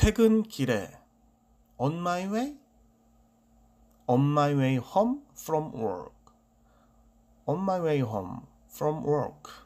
퇴근길에 on my way on my way home from work on my way home from work